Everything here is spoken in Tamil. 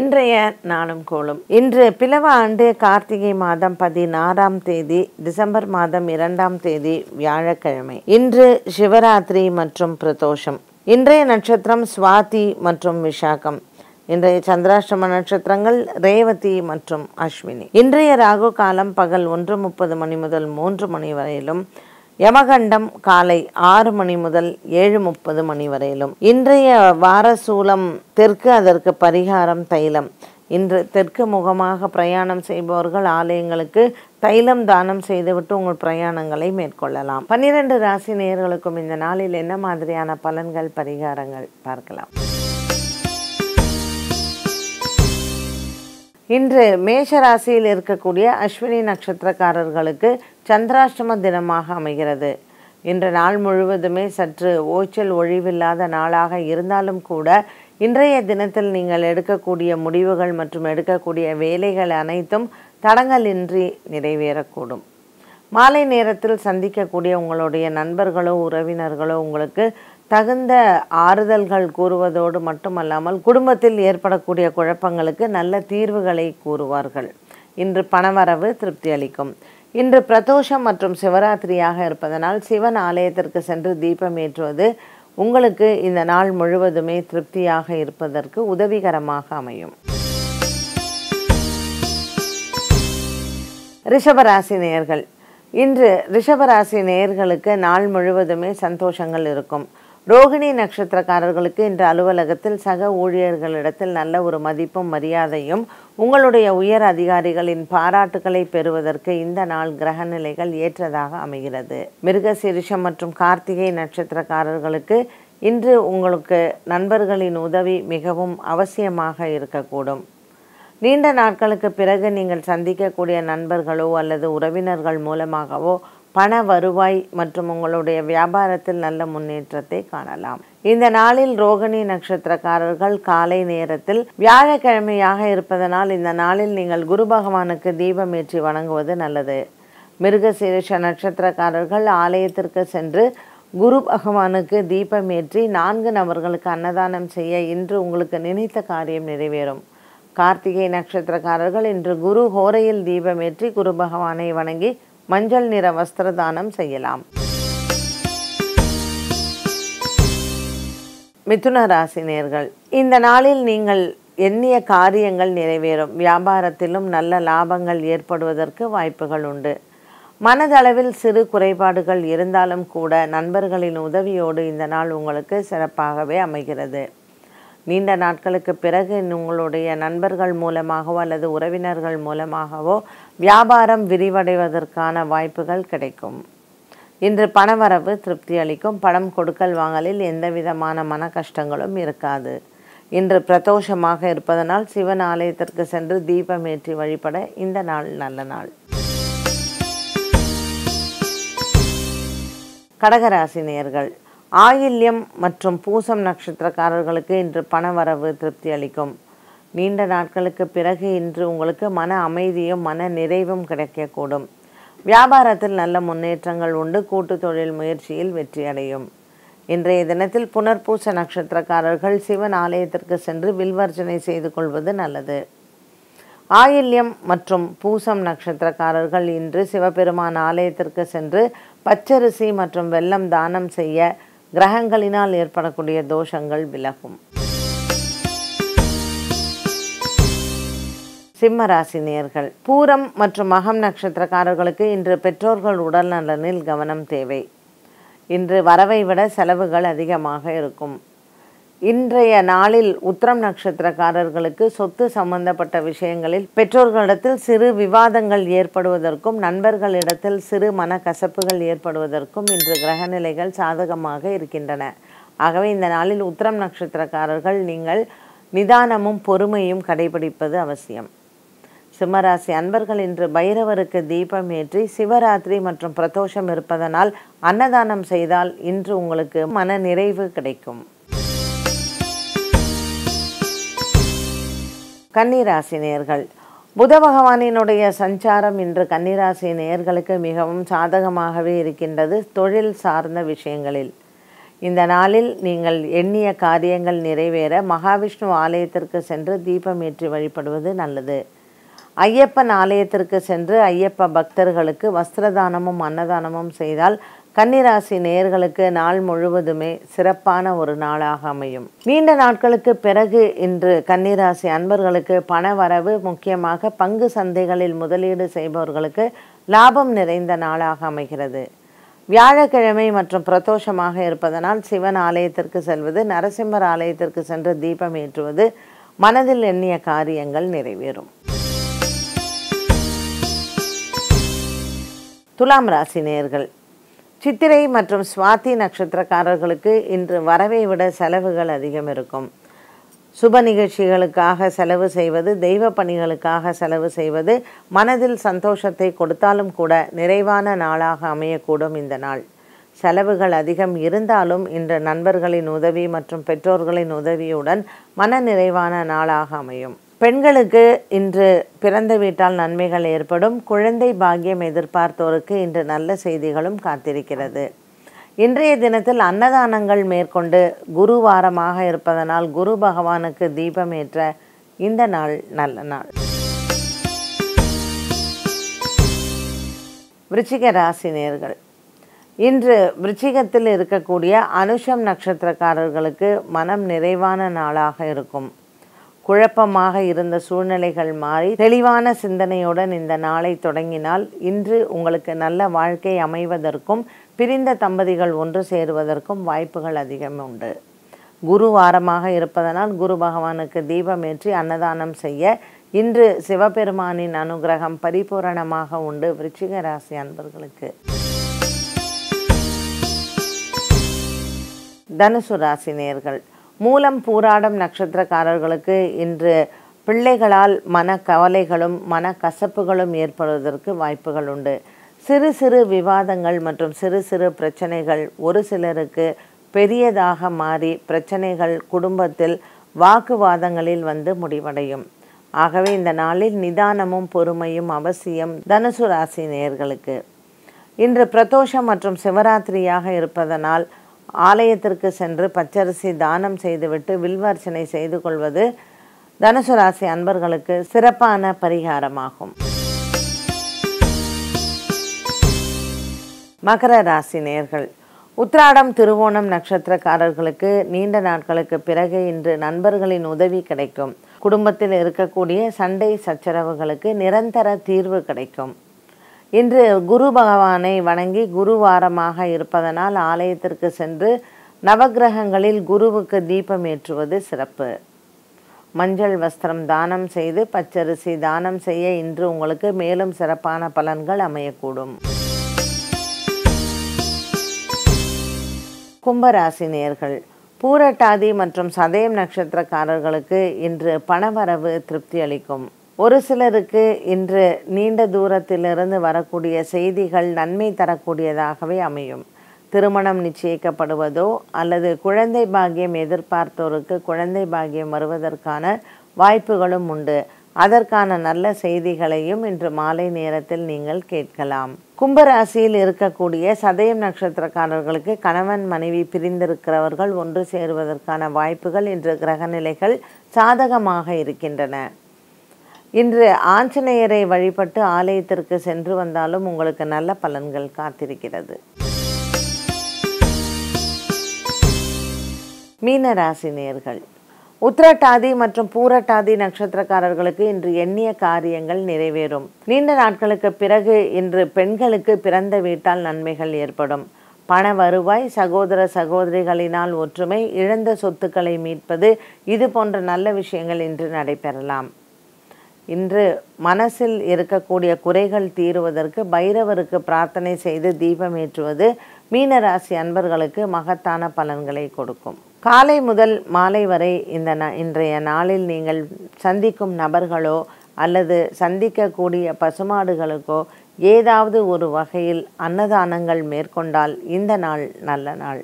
இன்றைய நாளும் கோளும் இன்று பிளவ ஆண்டு கார்த்திகை மாதம் பதினாறாம் தேதி டிசம்பர் மாதம் இரண்டாம் தேதி வியாழக்கிழமை இன்று சிவராத்திரி மற்றும் பிரதோஷம் இன்றைய நட்சத்திரம் சுவாதி மற்றும் விசாகம் இன்றைய சந்திராஷ்டம நட்சத்திரங்கள் ரேவதி மற்றும் அஸ்வினி இன்றைய ராகு காலம் பகல் ஒன்று முப்பது மணி முதல் மூன்று மணி வரையிலும் யமகண்டம் காலை ஆறு மணி முதல் ஏழு முப்பது மணி வரையிலும் இன்றைய வாரசூலம் தெற்கு அதற்கு பரிகாரம் தைலம் இன்று தெற்கு முகமாக பிரயாணம் செய்பவர்கள் ஆலயங்களுக்கு தைலம் தானம் செய்துவிட்டு உங்கள் பிரயாணங்களை மேற்கொள்ளலாம் பன்னிரண்டு ராசி நேர்களுக்கும் இந்த நாளில் என்ன மாதிரியான பலன்கள் பரிகாரங்கள் பார்க்கலாம் இன்று மேஷராசியில் இருக்கக்கூடிய அஸ்வினி நட்சத்திரக்காரர்களுக்கு சந்திராஷ்டம தினமாக அமைகிறது இன்று நாள் முழுவதுமே சற்று ஓய்ச்சல் ஒழிவில்லாத நாளாக இருந்தாலும் கூட இன்றைய தினத்தில் நீங்கள் எடுக்கக்கூடிய முடிவுகள் மற்றும் எடுக்கக்கூடிய வேலைகள் அனைத்தும் தடங்கலின்றி நிறைவேறக்கூடும் மாலை நேரத்தில் சந்திக்கக்கூடிய உங்களுடைய நண்பர்களோ உறவினர்களோ உங்களுக்கு தகுந்த ஆறுதல்கள் கூறுவதோடு மட்டுமல்லாமல் குடும்பத்தில் ஏற்படக்கூடிய குழப்பங்களுக்கு நல்ல தீர்வுகளை கூறுவார்கள் இன்று பணவரவு திருப்தி அளிக்கும் இன்று பிரதோஷம் மற்றும் சிவராத்திரியாக இருப்பதனால் சிவன் ஆலயத்திற்கு சென்று தீபம் ஏற்றுவது உங்களுக்கு இந்த நாள் முழுவதுமே திருப்தியாக இருப்பதற்கு உதவிகரமாக அமையும் ரிஷபராசி நேயர்கள் இன்று ரிஷபராசி நேயர்களுக்கு நாள் முழுவதுமே சந்தோஷங்கள் இருக்கும் ரோகிணி நட்சத்திரக்காரர்களுக்கு இன்று அலுவலகத்தில் சக ஊழியர்களிடத்தில் நல்ல ஒரு மதிப்பும் மரியாதையும் உங்களுடைய உயர் அதிகாரிகளின் பாராட்டுகளை பெறுவதற்கு இந்த நாள் கிரக நிலைகள் ஏற்றதாக அமைகிறது மிருக சிரிஷம் மற்றும் கார்த்திகை நட்சத்திரக்காரர்களுக்கு இன்று உங்களுக்கு நண்பர்களின் உதவி மிகவும் அவசியமாக இருக்கக்கூடும் நீண்ட நாட்களுக்கு பிறகு நீங்கள் சந்திக்கக்கூடிய நண்பர்களோ அல்லது உறவினர்கள் மூலமாகவோ பண வருவாய் மற்றும் உங்களுடைய வியாபாரத்தில் நல்ல முன்னேற்றத்தை காணலாம் இந்த நாளில் ரோகிணி நட்சத்திரக்காரர்கள் காலை நேரத்தில் வியாழக்கிழமையாக இருப்பதனால் இந்த நாளில் நீங்கள் குரு பகவானுக்கு தீபம் ஏற்றி வணங்குவது நல்லது மிருகசீரிஷ நட்சத்திரக்காரர்கள் ஆலயத்திற்கு சென்று குரு பகவானுக்கு தீபம் ஏற்றி நான்கு நபர்களுக்கு அன்னதானம் செய்ய இன்று உங்களுக்கு நினைத்த காரியம் நிறைவேறும் கார்த்திகை நட்சத்திரக்காரர்கள் இன்று குரு ஹோரையில் தீபம் ஏற்றி குரு பகவானை வணங்கி மஞ்சள் நிற வஸ்திர தானம் செய்யலாம் மிதுன ராசினியர்கள் இந்த நாளில் நீங்கள் எண்ணிய காரியங்கள் நிறைவேறும் வியாபாரத்திலும் நல்ல லாபங்கள் ஏற்படுவதற்கு வாய்ப்புகள் உண்டு மனதளவில் சிறு குறைபாடுகள் இருந்தாலும் கூட நண்பர்களின் உதவியோடு இந்த நாள் உங்களுக்கு சிறப்பாகவே அமைகிறது நீண்ட நாட்களுக்கு பிறகு உங்களுடைய நண்பர்கள் மூலமாகவோ அல்லது உறவினர்கள் மூலமாகவோ வியாபாரம் விரிவடைவதற்கான வாய்ப்புகள் கிடைக்கும் இன்று பணவரவு திருப்தி அளிக்கும் பணம் கொடுக்கல் வாங்கலில் எந்த விதமான மன கஷ்டங்களும் இருக்காது இன்று பிரதோஷமாக இருப்பதனால் சிவன் ஆலயத்திற்கு சென்று தீபம் ஏற்றி வழிபட இந்த நாள் நல்ல நாள் கடகராசி நேர்கள் ஆயில்யம் மற்றும் பூசம் நட்சத்திரக்காரர்களுக்கு இன்று பணவரவு திருப்தி அளிக்கும் நீண்ட நாட்களுக்கு பிறகு இன்று உங்களுக்கு மன அமைதியும் மன நிறைவும் கிடைக்கக்கூடும் வியாபாரத்தில் நல்ல முன்னேற்றங்கள் உண்டு கூட்டு தொழில் முயற்சியில் வெற்றி அடையும் இன்றைய தினத்தில் புனர்பூச நட்சத்திரக்காரர்கள் சிவன் ஆலயத்திற்கு சென்று வில்வர்ஜனை செய்து கொள்வது நல்லது ஆயில்யம் மற்றும் பூசம் நட்சத்திரக்காரர்கள் இன்று சிவபெருமான் ஆலயத்திற்கு சென்று பச்சரிசி மற்றும் வெள்ளம் தானம் செய்ய கிரகங்களினால் ஏற்படக்கூடிய தோஷங்கள் விலகும் சிம்மராசி நேர்கள் பூரம் மற்றும் மகம் நட்சத்திரக்காரர்களுக்கு இன்று பெற்றோர்கள் உடல் நலனில் கவனம் தேவை இன்று வரவை விட செலவுகள் அதிகமாக இருக்கும் இன்றைய நாளில் உத்திரம் நட்சத்திரக்காரர்களுக்கு சொத்து சம்பந்தப்பட்ட விஷயங்களில் பெற்றோர்களிடத்தில் சிறு விவாதங்கள் ஏற்படுவதற்கும் நண்பர்களிடத்தில் சிறு மனக்கசப்புகள் ஏற்படுவதற்கும் இன்று கிரகநிலைகள் சாதகமாக இருக்கின்றன ஆகவே இந்த நாளில் உத்திரம் நட்சத்திரக்காரர்கள் நீங்கள் நிதானமும் பொறுமையும் கடைபிடிப்பது அவசியம் சிம்மராசி அன்பர்கள் இன்று பைரவருக்கு தீபம் ஏற்றி சிவராத்திரி மற்றும் பிரதோஷம் இருப்பதனால் அன்னதானம் செய்தால் இன்று உங்களுக்கு மன நிறைவு கிடைக்கும் கன்னிராசி நேர்கள் புத பகவானினுடைய சஞ்சாரம் இன்று கன்னிராசி நேர்களுக்கு மிகவும் சாதகமாகவே இருக்கின்றது தொழில் சார்ந்த விஷயங்களில் இந்த நாளில் நீங்கள் எண்ணிய காரியங்கள் நிறைவேற மகாவிஷ்ணு ஆலயத்திற்கு சென்று தீபம் ஏற்றி வழிபடுவது நல்லது ஐயப்பன் ஆலயத்திற்கு சென்று ஐயப்ப பக்தர்களுக்கு வஸ்திரதானமும் அன்னதானமும் செய்தால் கன்னிராசி நேர்களுக்கு நாள் முழுவதுமே சிறப்பான ஒரு நாளாக அமையும் நீண்ட நாட்களுக்கு பிறகு இன்று கன்னிராசி அன்பர்களுக்கு பண வரவு முக்கியமாக பங்கு சந்தைகளில் முதலீடு செய்பவர்களுக்கு லாபம் நிறைந்த நாளாக அமைகிறது வியாழக்கிழமை மற்றும் பிரதோஷமாக இருப்பதனால் சிவன் ஆலயத்திற்கு செல்வது நரசிம்மர் ஆலயத்திற்கு சென்று தீபம் ஏற்றுவது மனதில் எண்ணிய காரியங்கள் நிறைவேறும் துலாம் ராசி நேர்கள் சித்திரை மற்றும் சுவாதி நட்சத்திரக்காரர்களுக்கு இன்று வரவை விட செலவுகள் அதிகம் இருக்கும் சுப நிகழ்ச்சிகளுக்காக செலவு செய்வது தெய்வ பணிகளுக்காக செலவு செய்வது மனதில் சந்தோஷத்தை கொடுத்தாலும் கூட நிறைவான நாளாக அமையக்கூடும் இந்த நாள் செலவுகள் அதிகம் இருந்தாலும் இன்று நண்பர்களின் உதவி மற்றும் பெற்றோர்களின் உதவியுடன் மன நிறைவான நாளாக அமையும் பெண்களுக்கு இன்று பிறந்த வீட்டால் நன்மைகள் ஏற்படும் குழந்தை பாக்கியம் எதிர்பார்த்தோருக்கு இன்று நல்ல செய்திகளும் காத்திருக்கிறது இன்றைய தினத்தில் அன்னதானங்கள் மேற்கொண்டு குரு வாரமாக இருப்பதனால் குரு பகவானுக்கு தீபம் ஏற்ற இந்த நாள் நல்ல நாள் விருச்சிக ராசினியர்கள் இன்று விருச்சிகத்தில் இருக்கக்கூடிய அனுஷம் நட்சத்திரக்காரர்களுக்கு மனம் நிறைவான நாளாக இருக்கும் குழப்பமாக இருந்த சூழ்நிலைகள் மாறி தெளிவான சிந்தனையுடன் இந்த நாளை தொடங்கினால் இன்று உங்களுக்கு நல்ல வாழ்க்கை அமைவதற்கும் பிரிந்த தம்பதிகள் ஒன்று சேருவதற்கும் வாய்ப்புகள் அதிகம் உண்டு குரு வாரமாக இருப்பதனால் குரு பகவானுக்கு தீபமேற்றி அன்னதானம் செய்ய இன்று சிவபெருமானின் அனுகிரகம் பரிபூரணமாக உண்டு விருச்சிக ராசி அன்பர்களுக்கு தனுசு ராசி நேர்கள் மூலம் பூராடம் நட்சத்திரக்காரர்களுக்கு இன்று பிள்ளைகளால் மன கவலைகளும் மன கசப்புகளும் ஏற்படுவதற்கு வாய்ப்புகள் உண்டு சிறு சிறு விவாதங்கள் மற்றும் சிறு சிறு பிரச்சனைகள் ஒரு சிலருக்கு பெரியதாக மாறி பிரச்சனைகள் குடும்பத்தில் வாக்குவாதங்களில் வந்து முடிவடையும் ஆகவே இந்த நாளில் நிதானமும் பொறுமையும் அவசியம் தனுசு ராசி நேர்களுக்கு இன்று பிரதோஷம் மற்றும் சிவராத்திரியாக இருப்பதனால் ஆலயத்திற்கு சென்று பச்சரிசி தானம் செய்துவிட்டு வில்வர்ச்சனை செய்து கொள்வது தனுசு ராசி அன்பர்களுக்கு சிறப்பான பரிகாரமாகும் மகர ராசி நேர்கள் உத்ராடம் திருவோணம் நட்சத்திரக்காரர்களுக்கு நீண்ட நாட்களுக்கு பிறகு இன்று நண்பர்களின் உதவி கிடைக்கும் குடும்பத்தில் இருக்கக்கூடிய சண்டை சச்சரவுகளுக்கு நிரந்தர தீர்வு கிடைக்கும் இன்று குரு பகவானை வணங்கி குரு வாரமாக இருப்பதனால் ஆலயத்திற்கு சென்று நவகிரகங்களில் குருவுக்கு தீபம் ஏற்றுவது சிறப்பு மஞ்சள் வஸ்திரம் தானம் செய்து பச்சரிசி தானம் செய்ய இன்று உங்களுக்கு மேலும் சிறப்பான பலன்கள் அமையக்கூடும் கும்பராசி நேர்கள் பூரட்டாதி மற்றும் சதயம் நட்சத்திரக்காரர்களுக்கு இன்று பணவரவு திருப்தி அளிக்கும் ஒரு சிலருக்கு இன்று நீண்ட தூரத்திலிருந்து வரக்கூடிய செய்திகள் நன்மை தரக்கூடியதாகவே அமையும் திருமணம் நிச்சயிக்கப்படுவதோ அல்லது குழந்தை பாக்கியம் எதிர்பார்த்தோருக்கு குழந்தை பாக்கியம் வருவதற்கான வாய்ப்புகளும் உண்டு அதற்கான நல்ல செய்திகளையும் இன்று மாலை நேரத்தில் நீங்கள் கேட்கலாம் கும்பராசியில் இருக்கக்கூடிய சதயம் நட்சத்திரக்காரர்களுக்கு கணவன் மனைவி பிரிந்திருக்கிறவர்கள் ஒன்று சேருவதற்கான வாய்ப்புகள் இன்று கிரகநிலைகள் சாதகமாக இருக்கின்றன இன்று ஆஞ்சநேயரை வழிபட்டு ஆலயத்திற்கு சென்று வந்தாலும் உங்களுக்கு நல்ல பலன்கள் காத்திருக்கிறது மீனராசினியர்கள் உத்திரட்டாதி மற்றும் பூரட்டாதி நட்சத்திரக்காரர்களுக்கு இன்று எண்ணிய காரியங்கள் நிறைவேறும் நீண்ட நாட்களுக்கு பிறகு இன்று பெண்களுக்கு பிறந்த வீட்டால் நன்மைகள் ஏற்படும் பண வருவாய் சகோதர சகோதரிகளினால் ஒற்றுமை இழந்த சொத்துக்களை மீட்பது இது போன்ற நல்ல விஷயங்கள் இன்று நடைபெறலாம் இன்று மனசில் இருக்கக்கூடிய குறைகள் தீருவதற்கு பைரவருக்கு பிரார்த்தனை செய்து தீபம் ஏற்றுவது மீனராசி அன்பர்களுக்கு மகத்தான பலன்களை கொடுக்கும் காலை முதல் மாலை வரை இந்த ந இன்றைய நாளில் நீங்கள் சந்திக்கும் நபர்களோ அல்லது சந்திக்கக்கூடிய பசுமாடுகளுக்கோ ஏதாவது ஒரு வகையில் அன்னதானங்கள் மேற்கொண்டால் இந்த நாள் நல்ல நாள்